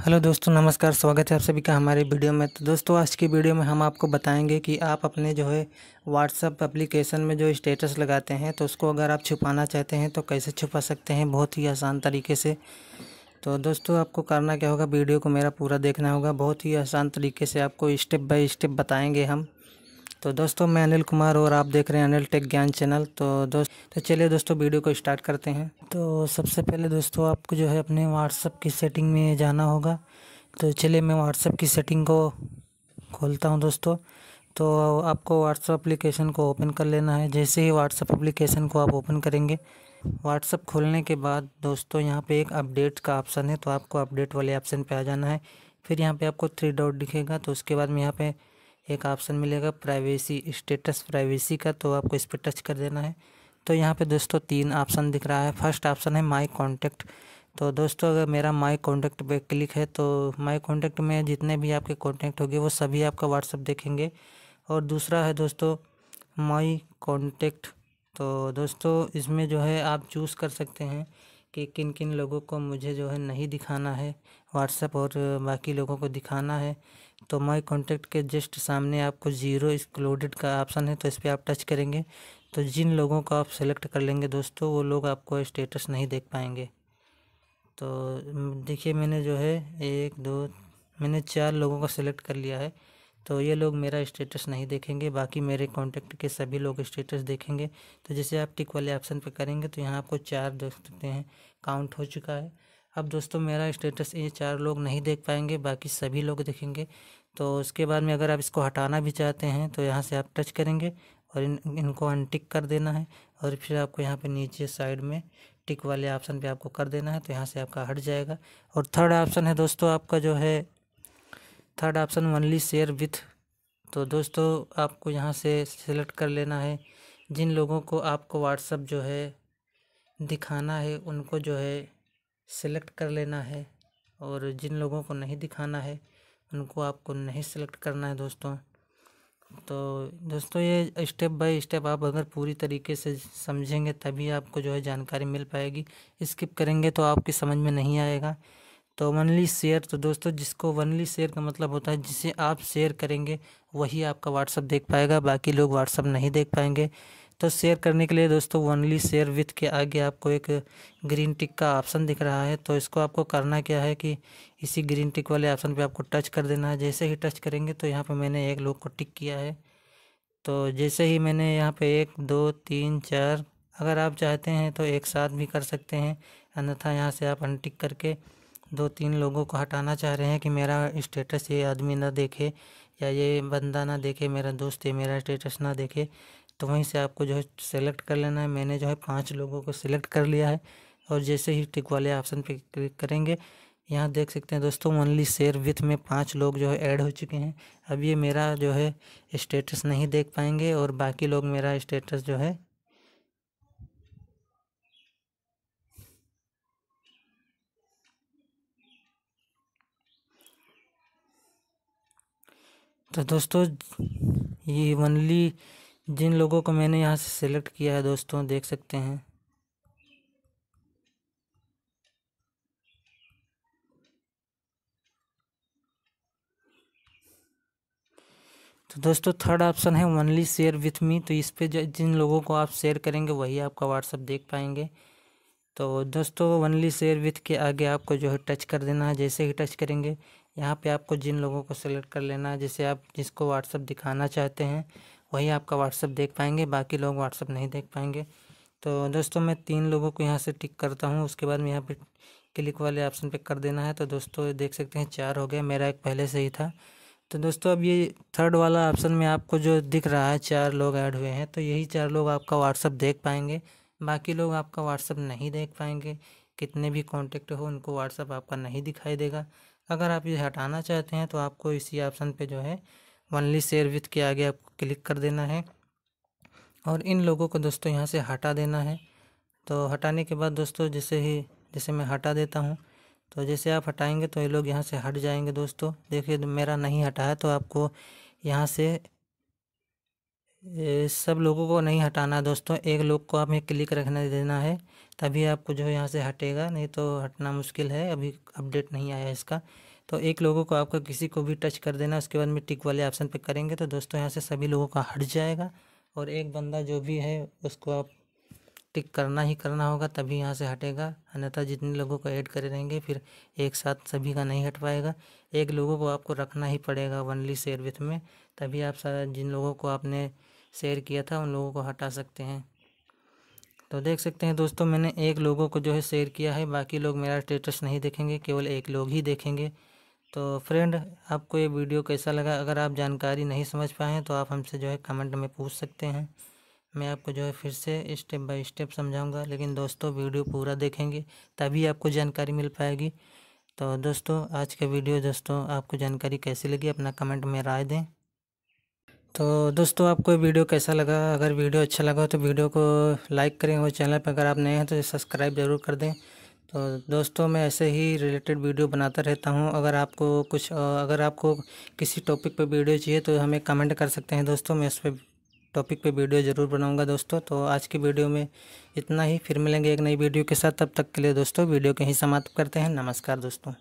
hello दोस्तों नमस्कार स्वागत है आप सभी का हमारे वीडियो में तो दोस्तों आज की वीडियो में हम आपको बताएंगे कि आप अपने जो है व्हाट्सअप एप्लीकेशन में जो स्टेटस लगाते हैं तो उसको अगर आप छुपाना चाहते हैं तो कैसे छुपा सकते हैं बहुत ही आसान तरीके से तो दोस्तों आपको करना क्या होगा वीडियो को मेरा पूरा देखना होगा बहुत ही आसान तरीके से आपको स्टेप बाई स्टेप बताएँगे हम तो दोस्तों मैं अनिल कुमार और आप देख रहे हैं अनिल टेक ज्ञान चैनल तो दोस्त तो चलिए दोस्तों वीडियो को स्टार्ट करते हैं तो सबसे पहले दोस्तों आपको जो है अपने व्हाट्सअप की सेटिंग में जाना होगा तो चलिए मैं व्हाट्सअप की सेटिंग को खोलता हूँ दोस्तों तो आपको व्हाट्सअप अप्लीकेशन को ओपन कर लेना है जैसे ही व्हाट्सअप अप्लीकेशन को आप ओपन करेंगे व्हाट्सअप खोलने के बाद दोस्तों यहाँ पर एक अपडेट का ऑप्शन है तो आपको अपडेट वाले ऑप्शन पर आ जाना है फिर यहाँ पर आपको थ्री डॉट दिखेगा तो उसके बाद में यहाँ पर एक ऑप्शन मिलेगा प्राइवेसी स्टेटस प्राइवेसी का तो आपको इस पर टच कर देना है तो यहाँ पे दोस्तों तीन ऑप्शन दिख रहा है फर्स्ट ऑप्शन है माई कॉन्टैक्ट तो दोस्तों अगर मेरा माई कॉन्टैक्ट पे क्लिक है तो माई कॉन्टैक्ट में जितने भी आपके कॉन्टैक्ट होंगे वो सभी आपका व्हाट्सअप देखेंगे और दूसरा है दोस्तों माई कॉन्टैक्ट तो दोस्तों इसमें जो है आप चूज़ कर सकते हैं कि किन किन लोगों को मुझे जो है नहीं दिखाना है व्हाट्सअप और बाकी लोगों को दिखाना है तो माय कॉन्टेक्ट के जस्ट सामने आपको ज़ीरो एक्सक्लूडेड का ऑप्शन है तो इस पर आप टच करेंगे तो जिन लोगों को आप सेलेक्ट कर लेंगे दोस्तों वो लोग आपको स्टेटस नहीं देख पाएंगे तो देखिए मैंने जो है एक दो मैंने चार लोगों को सेलेक्ट कर लिया है तो ये लोग मेरा स्टेटस नहीं देखेंगे बाकी मेरे कॉन्टैक्ट के सभी लोग स्टेटस देखेंगे तो जैसे आप टिक वाले ऑप्शन पर करेंगे तो यहाँ आपको चार देख सकते हैं काउंट हो चुका है अब दोस्तों मेरा स्टेटस ये चार लोग नहीं देख पाएंगे बाकी सभी लोग देखेंगे तो उसके बाद में अगर आप इसको हटाना भी चाहते हैं तो यहाँ से आप टच करेंगे और इन इनको अनटिक कर देना है और फिर आपको यहाँ पे नीचे साइड में टिक वाले ऑप्शन पे आपको कर देना है तो यहाँ से आपका हट जाएगा और थर्ड ऑप्शन है दोस्तों आपका जो है third option only share with तो दोस्तों आपको यहाँ से सिलेक्ट कर लेना है जिन लोगों को आपको व्हाट्सअप जो है दिखाना है उनको जो है सिलेक्ट कर लेना है और जिन लोगों को नहीं दिखाना है उनको आपको नहीं सिलेक्ट करना है दोस्तों तो दोस्तों ये स्टेप बाय स्टेप आप अगर पूरी तरीके से समझेंगे तभी आपको जो है जानकारी मिल पाएगी स्किप करेंगे तो आपकी समझ में नहीं आएगा तो वनली शेयर तो दोस्तों जिसको वनली शेयर का मतलब होता है जिसे आप शेयर करेंगे वही आपका व्हाट्सअप देख पाएगा बाकी लोग व्हाट्सअप नहीं देख पाएंगे तो शेयर करने के लिए दोस्तों वनली शेयर विथ के आगे आपको एक ग्रीन टिक का ऑप्शन दिख रहा है तो इसको आपको करना क्या है कि इसी ग्रीन टिक वाले ऑप्शन पे आपको टच कर देना है जैसे ही टच करेंगे तो यहाँ पे मैंने एक लोग को टिक किया है तो जैसे ही मैंने यहाँ पे एक दो तीन चार अगर आप चाहते हैं तो एक साथ भी कर सकते हैं अन्यथा यहाँ से आप अनटिक करके दो तीन लोगों को हटाना चाह रहे हैं कि मेरा स्टेटस ये आदमी ना देखे या ये बंदा ना देखे मेरा दोस्त ये मेरा स्टेटस ना देखे तो वहीं से आपको जो है सेलेक्ट कर लेना है मैंने जो है पाँच लोगों को सिलेक्ट कर लिया है और जैसे ही टिक वाले ऑप्शन पे क्लिक करेंगे यहाँ देख सकते हैं दोस्तों ओनली शेयर विथ में पाँच लोग जो है ऐड हो चुके हैं अब ये मेरा जो है स्टेटस नहीं देख पाएंगे और बाकी लोग मेरा स्टेटस जो है तो दोस्तों ये वनली जिन लोगों को मैंने यहाँ से सेलेक्ट किया है दोस्तों देख सकते हैं तो दोस्तों थर्ड ऑप्शन है वनली शेयर विथ मी तो इस पर जिन लोगों को आप शेयर करेंगे वही आपका व्हाट्सअप देख पाएंगे तो दोस्तों वनली शेयर विथ के आगे आपको जो है टच कर देना है जैसे ही टच करेंगे यहाँ पे आपको जिन लोगों को सेलेक्ट कर लेना है जैसे आप जिसको व्हाट्सअप दिखाना चाहते हैं वही आपका व्हाट्सअप देख पाएंगे बाकी लोग व्हाट्सअप नहीं देख पाएंगे तो दोस्तों मैं तीन लोगों को यहाँ से टिक करता हूँ उसके बाद में यहाँ पे क्लिक वाले ऑप्शन पे कर देना है तो दोस्तों देख सकते हैं चार हो गए मेरा एक पहले से ही था तो दोस्तों अब ये थर्ड वाला ऑप्शन में आपको जो दिख रहा है चार लोग ऐड हुए हैं तो यही चार लोग आपका व्हाट्सअप देख पाएंगे बाकी लोग आपका व्हाट्सअप नहीं देख पाएंगे कितने भी कॉन्टेक्ट हो उनको व्हाट्सअप आपका नहीं दिखाई देगा अगर आप ये हटाना चाहते हैं तो आपको इसी ऑप्शन पे जो है वनली शेयर विथ के आगे आपको क्लिक कर देना है और इन लोगों को दोस्तों यहाँ से हटा देना है तो हटाने के बाद दोस्तों जैसे ही जैसे मैं हटा देता हूँ तो जैसे आप हटाएंगे तो ये लोग यहाँ से हट जाएंगे दोस्तों देखिए मेरा नहीं हटा है तो आपको यहाँ से सब लोगों को नहीं हटाना दोस्तों एक लोग को हमें क्लिक रखने देना है तभी आपको जो यहाँ से हटेगा नहीं तो हटना मुश्किल है अभी अपडेट नहीं आया इसका तो एक लोगों को आपका किसी को भी टच कर देना उसके बाद में टिक वाले ऑप्शन पर करेंगे तो दोस्तों यहाँ से सभी लोगों का हट जाएगा और एक बंदा जो भी है उसको आप टिक करना ही करना होगा तभी यहाँ से हटेगा अन्यथा जितने लोगों को ऐड करे रहेंगे फिर एक साथ सभी का नहीं हट पाएगा एक लोगों को आपको रखना ही पड़ेगा वनली शेयर विथ में तभी आप जिन लोगों को आपने शेयर किया था उन लोगों को हटा सकते हैं तो देख सकते हैं दोस्तों मैंने एक लोगों को जो है शेयर किया है बाकी लोग मेरा स्टेटस नहीं देखेंगे केवल एक लोग ही देखेंगे तो फ्रेंड आपको ये वीडियो कैसा लगा अगर आप जानकारी नहीं समझ पाए तो आप हमसे जो है कमेंट में पूछ सकते हैं मैं आपको जो है फिर से स्टेप बाय स्टेप समझाऊंगा लेकिन दोस्तों वीडियो पूरा देखेंगे तभी आपको जानकारी मिल पाएगी तो दोस्तों आज का वीडियो दोस्तों आपको जानकारी कैसी लगी अपना कमेंट में राय दें तो दोस्तों आपको वीडियो कैसा लगा अगर वीडियो अच्छा लगा तो वीडियो को लाइक करें और चैनल पर अगर आप नए हैं तो सब्सक्राइब ज़रूर कर दें तो दोस्तों मैं ऐसे ही रिलेटेड वीडियो बनाता रहता हूं अगर आपको कुछ अगर आपको किसी टॉपिक पर वीडियो चाहिए तो हमें कमेंट कर सकते हैं दोस्तों मैं उस पर टॉपिक पर वीडियो ज़रूर बनाऊँगा दोस्तों तो आज की वीडियो में इतना ही फिर मिलेंगे एक नई वीडियो के साथ तब तक के लिए दोस्तों वीडियो के ही समाप्त करते हैं नमस्कार दोस्तों